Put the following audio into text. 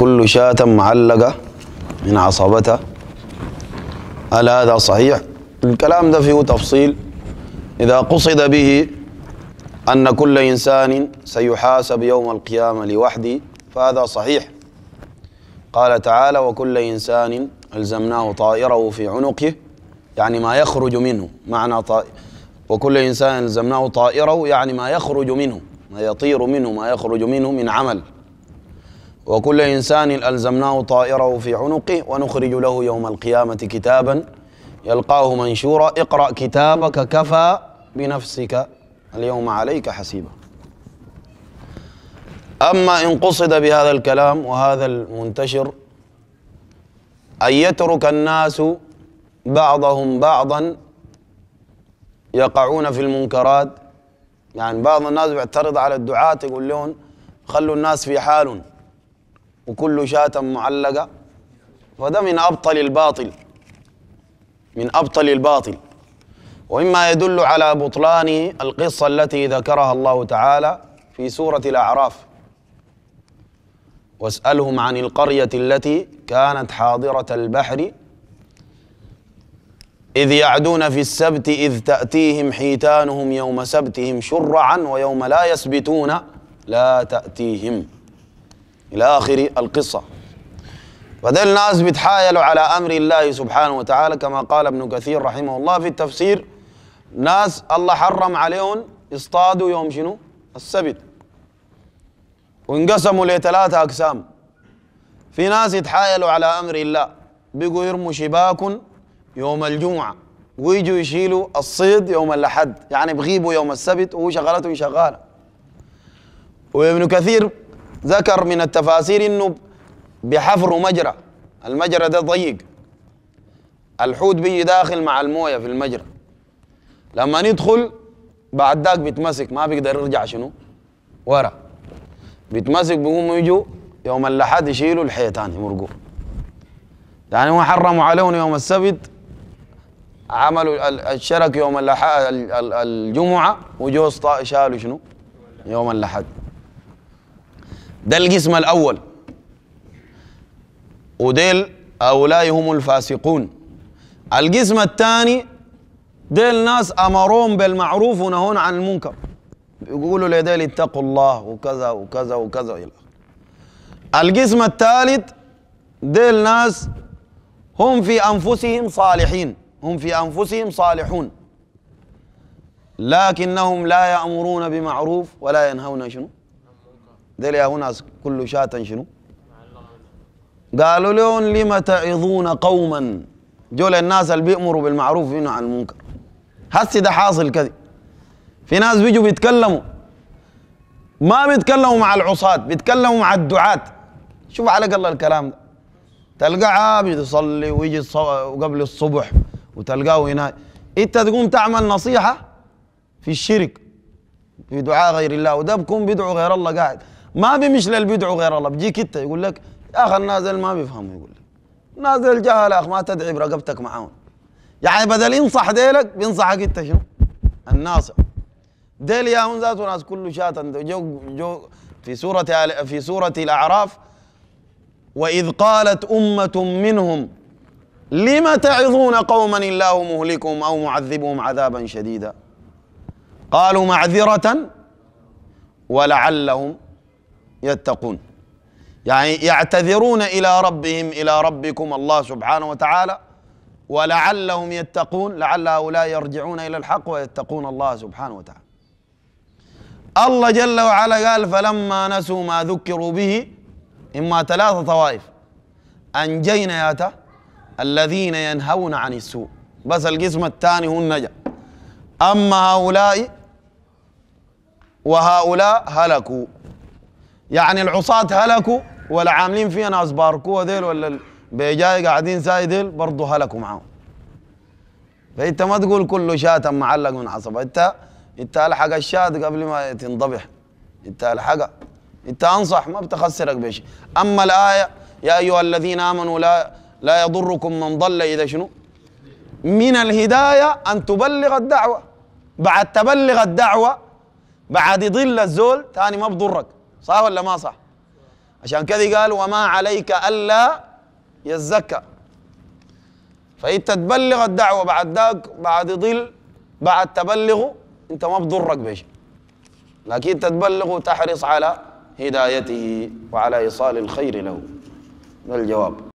كل شاة معلقة من عصبتها هل هذا صحيح؟ الكلام ده فيه تفصيل إذا قصد به أن كل إنسان سيحاسب يوم القيامة لوحده فهذا صحيح قال تعالى وكل إنسان ألزمناه طائره في عنقه يعني ما يخرج منه معنى طائر وكل إنسان ألزمناه طائره يعني ما يخرج منه ما يطير منه ما يخرج منه من عمل وكل إنسان ألزمناه طائره في عنقه ونخرج له يوم القيامة كتابا يلقاه منشورا اقرأ كتابك كفى بنفسك اليوم عليك حسيبا أما إن قصد بهذا الكلام وهذا المنتشر أن يترك الناس بعضهم بعضا يقعون في المنكرات يعني بعض الناس يعترض على الدعاة يقول لهم خلوا الناس في حالهم وكل شاة معلقة وده من أبطل الباطل من أبطل الباطل ومما يدل على بطلان القصة التي ذكرها الله تعالى في سورة الأعراف واسألهم عن القرية التي كانت حاضرة البحر إذ يعدون في السبت إذ تأتيهم حيتانهم يوم سبتهم شرعا ويوم لا يسبتون لا تأتيهم إلى آخر القصة وذي الناس بيتحايلوا على أمر الله سبحانه وتعالى كما قال ابن كثير رحمه الله في التفسير ناس الله حرم عليهم اصطادوا يوم شنو السبت وانقسموا لثلاثة أقسام في ناس يتحايلوا على أمر الله بيقوا يرموا شباك يوم الجمعة ويجوا يشيلوا الصيد يوم الأحد يعني بغيبوا يوم السبت وهو شغلته شغالة وابن كثير ذكر من التفاسير انه بحفر مجرى المجرى ده ضيق الحوت بيجي داخل مع المويه في المجرى لما ندخل بعد ذاك بيتمسك ما بيقدر يرجع شنو ورا بيتمسك بيقوموا يجوا يوم الاحد يشيلوا الحيتان يمرقوا يعني هو حرموا عليهم يوم السبت عملوا الشرك يوم الاحد الجمعه وجوا شالوا شنو يوم الاحد ده الجسم الأول وديل اولاي هم الفاسقون الجسم الثاني ديل ناس امرون بالمعروف ونهون عن المنكر يقولوا لديل اتقوا الله وكذا وكذا وكذا إلى الجسم الثالث ديل ناس هم في أنفسهم صالحين هم في أنفسهم صالحون لكنهم لا يأمرون بمعروف ولا ينهون شنو ديل يا هناس كل شاة شنو قالوا لهم لم تعظون قوما جول الناس اللي بيأمروا بالمعروف وينهوا عن المنكر هسي ده حاصل كذي في ناس بيجوا بيتكلموا ما بيتكلموا مع العصاة بيتكلموا مع الدعاة شوف على قل الكلام ده تلقاه عابد يصلي ويجي قبل الصبح وتلقاه هنا انت تقوم تعمل نصيحه في الشرك في دعاء غير الله وده بكون بيدعو غير الله قاعد ما بيمش للبدع غير الله بيجيك انت يقول لك يا اخي النازل ما بيفهموا يقول لك نازل الجهل اخ ما تدعي برقبتك معاهم يعني بدل ينصح ديلك بينصحك انت شنو؟ الناصح ديل يا هم ذاته ناس كله شاتن جو جو في سورة في سورة الأعراف وإذ قالت أمة منهم لم تعظون قوما الله مهلكهم أو معذبهم عذابا شديدا قالوا معذرة ولعلهم يتقون يعني يعتذرون إلى ربهم إلى ربكم الله سبحانه وتعالى ولعلهم يتقون لعل هؤلاء يرجعون إلى الحق ويتقون الله سبحانه وتعالى الله جل وعلا قال فلما نسوا ما ذكروا به إما ثلاثة طوائف أنجينا ياتا الذين ينهون عن السوء بس القسم الثاني هو النجا أما هؤلاء وهؤلاء هلكوا يعني العصاة هلكوا ولا عاملين فيها ناس باركوها ديل ولا بيجاي قاعدين ساي ديل برضه هلكوا معاهم فانت ما تقول كله شات معلق من عصبه انت انت الحق الشات قبل ما تنضبح انت الحقها انت انصح ما بتخسرك بشيء اما الايه يا ايها الذين امنوا لا لا يضركم من ضل اذا شنو من الهدايه ان تبلغ الدعوه بعد تبلغ الدعوه بعد يضل الزول ثاني ما بضرك صح ولا ما صح عشان كذا قال وما عليك الا يزكى فانت تبلغ الدعوه بعد ذاك بعد ظل بعد تبلغه انت ما بضرك بشيء لكن انت تبلغه وتحرص على هدايته وعلى ايصال الخير له ده الجواب